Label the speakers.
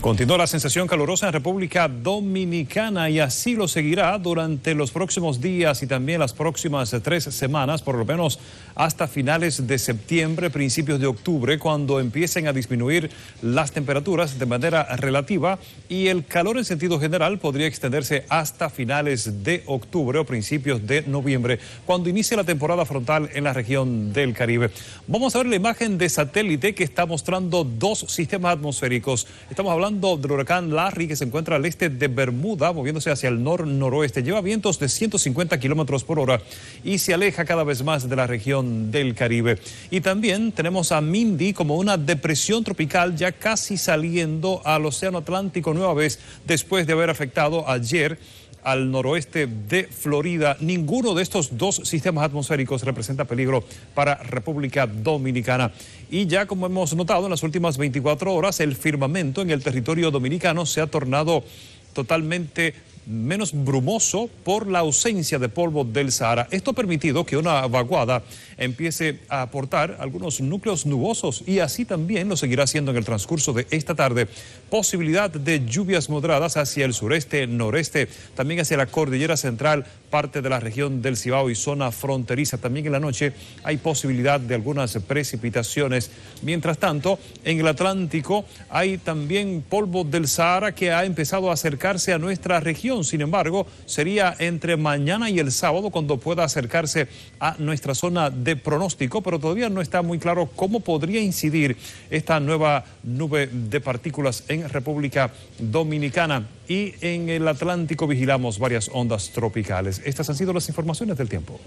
Speaker 1: Continúa la sensación calurosa en República Dominicana y así lo seguirá durante los próximos días y también las próximas tres semanas, por lo menos hasta finales de septiembre, principios de octubre, cuando empiecen a disminuir las temperaturas de manera relativa y el calor en sentido general podría extenderse hasta finales de octubre o principios de noviembre, cuando inicie la temporada frontal en la región del Caribe. Vamos a ver la imagen de satélite que está mostrando dos sistemas atmosféricos. Estamos hablando hablando del huracán Larry, que se encuentra al este de Bermuda, moviéndose hacia el nor-noroeste. Lleva vientos de 150 kilómetros por hora y se aleja cada vez más de la región del Caribe. Y también tenemos a Mindy como una depresión tropical ya casi saliendo al Océano Atlántico nueva vez después de haber afectado ayer al noroeste de Florida. Ninguno de estos dos sistemas atmosféricos representa peligro para República Dominicana. Y ya como hemos notado en las últimas 24 horas, el firmamento en el territorio dominicano se ha tornado totalmente menos brumoso por la ausencia de polvo del Sahara. Esto ha permitido que una vaguada empiece a aportar algunos núcleos nubosos y así también lo seguirá haciendo en el transcurso de esta tarde. Posibilidad de lluvias moderadas hacia el sureste, noreste, también hacia la cordillera central parte de la región del Cibao y zona fronteriza. También en la noche hay posibilidad de algunas precipitaciones. Mientras tanto, en el Atlántico hay también polvo del Sahara que ha empezado a acercarse a nuestra región. Sin embargo, sería entre mañana y el sábado cuando pueda acercarse a nuestra zona de pronóstico, pero todavía no está muy claro cómo podría incidir esta nueva nube de partículas en República Dominicana. Y en el Atlántico vigilamos varias ondas tropicales. Estas han sido las informaciones del tiempo.